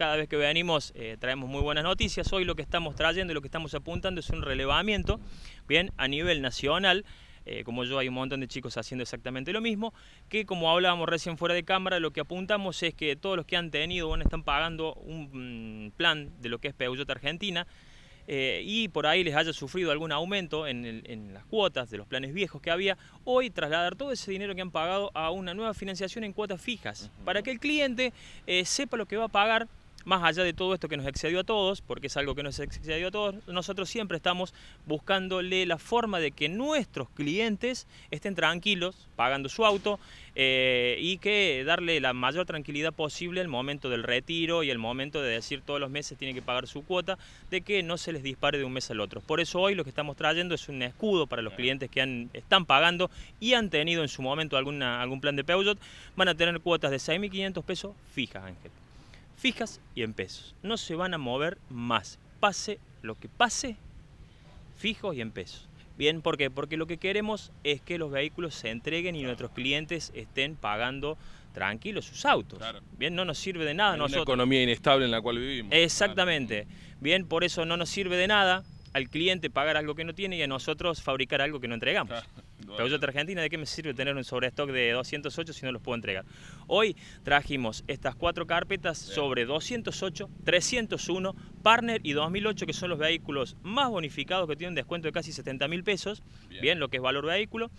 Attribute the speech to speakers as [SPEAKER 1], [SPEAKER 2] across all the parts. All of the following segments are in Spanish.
[SPEAKER 1] Cada vez que venimos eh, traemos muy buenas noticias. Hoy lo que estamos trayendo y lo que estamos apuntando es un relevamiento, bien, a nivel nacional. Eh, como yo hay un montón de chicos haciendo exactamente lo mismo, que como hablábamos recién fuera de cámara, lo que apuntamos es que todos los que han tenido, bueno, están pagando un mm, plan de lo que es Peugeot Argentina, eh, y por ahí les haya sufrido algún aumento en, las cuotas de los planes viejos que había, hoy trasladar todo ese dinero que han pagado a una nueva financiación en cuotas fijas, para que el cliente sepa lo que va a pagar más allá de todo esto que nos excedió a todos, porque es algo que nos excedió a todos, nosotros siempre estamos buscándole la forma de que nuestros clientes estén tranquilos pagando su auto eh, y que darle la mayor tranquilidad posible al momento del retiro y el momento de decir todos los meses tiene que pagar su cuota, de que no se les dispare de un mes al otro. Por eso hoy lo que estamos trayendo es un escudo para los clientes que están pagando y han tenido en su momento algún plan de Peugeot, van a tener cuotas de 6.500 pesos fijas, Ángel fijas y en pesos. No se van a mover más. Pase lo que pase, fijos y en pesos. Bien, ¿por qué? Porque lo que queremos es que los vehículos se entreguen y nuestros clientes estén pagando tranquilos sus autos. Bien, no nos sirve de nada. a nosotros. una economía inestable en la cual vivimos. Exactamente. Bien, por eso no nos sirve de nada al cliente pagar algo que no tiene y a nosotros fabricar algo que no entregamos. Peugeot Argentina, ¿de qué me sirve tener un sobrestock de 208 si no los puedo entregar? Hoy trajimos estas cuatro carpetas sobre 208, 301, Partner y 2008, que son los vehículos más bonificados que tienen descuento de casi 70 mil pesos. Bien. lo que es valor vehículo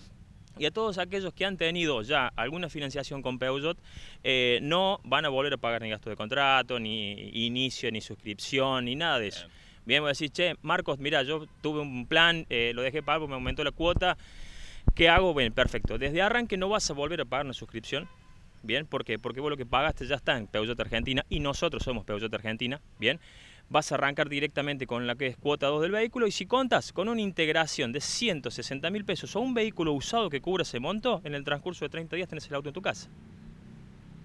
[SPEAKER 1] y a todos aquellos que han tenido ya alguna financiación con Peugeot, eh, no van a volver a pagar ni gasto de contrato, ni inicio, ni suscripción, ni nada de eso. Bien, voy a decir, che, Marcos, mira, yo tuve un plan, eh, lo dejé pago me aumentó la cuota. ¿Qué hago? Bien, perfecto. Desde arranque no vas a volver a pagar una suscripción. Bien, ¿por qué? Porque vos lo que pagaste ya está en Peugeot Argentina y nosotros somos Peugeot Argentina. Bien, vas a arrancar directamente con la que es cuota 2 del vehículo y si contas con una integración de 160 mil pesos o un vehículo usado que cubra ese monto, en el transcurso de 30 días tenés el auto en tu casa.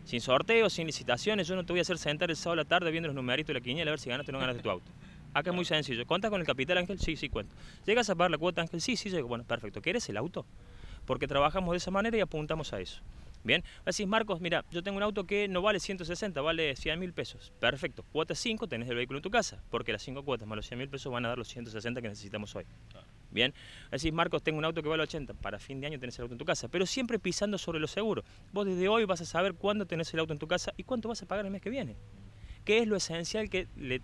[SPEAKER 1] Sin sorteos, sin licitaciones, yo no te voy a hacer sentar el sábado a la tarde viendo los numeritos de la quiniela a ver si ganaste o no ganaste tu auto. Acá ah, es muy sencillo. ¿Cuenta con el capital, Ángel? Sí, sí, cuento. ¿Llegas a pagar la cuota, Ángel? Sí, sí, llego. Bueno, perfecto. ¿Quieres el auto? Porque trabajamos de esa manera y apuntamos a eso. Bien, decís, Marcos, mira, yo tengo un auto que no vale 160, vale 100 mil pesos. Perfecto, cuota 5, tenés el vehículo en tu casa, porque las 5 cuotas más los 100 mil pesos van a dar los 160 que necesitamos hoy. Bien, decís, Marcos, tengo un auto que vale 80, para fin de año tenés el auto en tu casa, pero siempre pisando sobre lo seguro. Vos desde hoy vas a saber cuándo tenés el auto en tu casa y cuánto vas a pagar el mes que viene. ¿Qué es lo esencial que le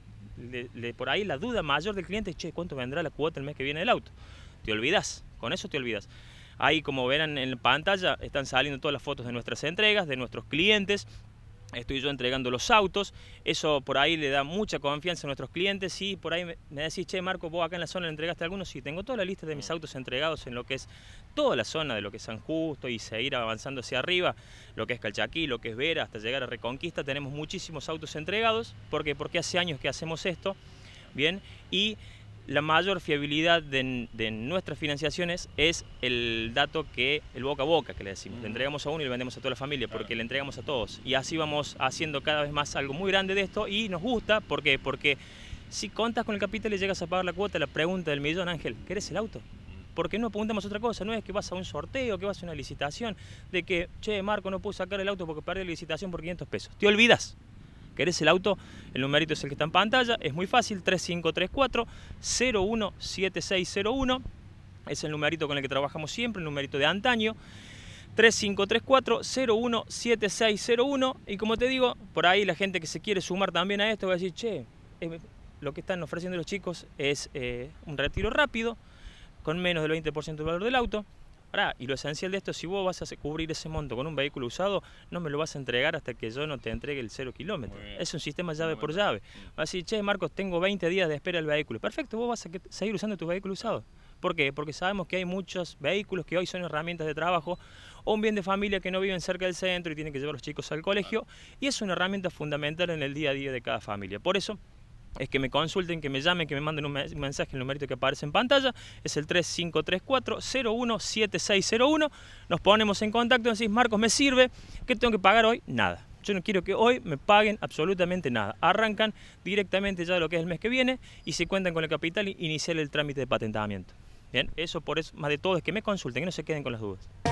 [SPEAKER 1] por ahí la duda mayor del cliente es, che, ¿cuánto vendrá la cuota el mes que viene el auto? Te olvidas, con eso te olvidas. Ahí, como verán en pantalla, están saliendo todas las fotos de nuestras entregas, de nuestros clientes, estoy yo entregando los autos, eso por ahí le da mucha confianza a nuestros clientes y por ahí me decís, che Marco, vos acá en la zona le entregaste algunos, sí, tengo toda la lista de mis autos entregados en lo que es toda la zona de lo que es San Justo y seguir avanzando hacia arriba, lo que es Calchaquí, lo que es Vera, hasta llegar a Reconquista, tenemos muchísimos autos entregados, ¿por qué? porque hace años que hacemos esto, bien, y la mayor fiabilidad de, nuestras financiaciones es el dato que, el boca a boca que le decimos. Le entregamos a uno y le vendemos a toda la familia, porque le entregamos a todos. Y así vamos haciendo cada vez más algo muy grande de esto y nos gusta, ¿por qué? Porque si contas con el capital y llegas a pagar la cuota, la pregunta del millón, Ángel, ¿querés el auto? Porque no preguntamos otra cosa, no es que vas a un sorteo, que vas a una licitación, de que, che, Marco, no puedo sacar el auto porque perdí la licitación por 500 pesos. Te olvidas. ¿Querés el auto? El numerito es el que está en pantalla, es muy fácil, 3534 017601, es el numerito con el que trabajamos siempre, el numerito de antaño. 3534-017601 y como te digo, por ahí la gente que se quiere sumar también a esto va a decir, che, eh, lo que están ofreciendo los chicos es eh, un retiro rápido, con menos del 20% del valor del auto, y lo esencial de esto, si vos vas a cubrir ese monto con un vehículo usado, no me lo vas a entregar hasta que yo no te entregue el cero kilómetro. Es un sistema llave por llave. Vas a decir, che, Marcos, tengo 20 días de espera del vehículo. Perfecto, vos vas a seguir usando tu vehículo usado. ¿Por qué? Porque sabemos que hay muchos vehículos que hoy son herramientas de trabajo o un bien de familia que no viven cerca del centro y tienen que llevar a los chicos al colegio. Y es una herramienta fundamental en el día a día de cada familia. Por eso, es que me consulten, que me llamen, que me manden un mensaje, el numerito que aparece en pantalla, es el 3534-017601. Nos ponemos en contacto y decís, Marcos, ¿me sirve? ¿Qué tengo que pagar hoy? Nada. Yo no quiero que hoy me paguen absolutamente nada. Arrancan directamente ya de lo que es el mes que viene y se cuentan con el capital y iniciar el trámite de patentamiento. Bien, eso por eso, más de todo, es que me consulten, que no se queden con las dudas.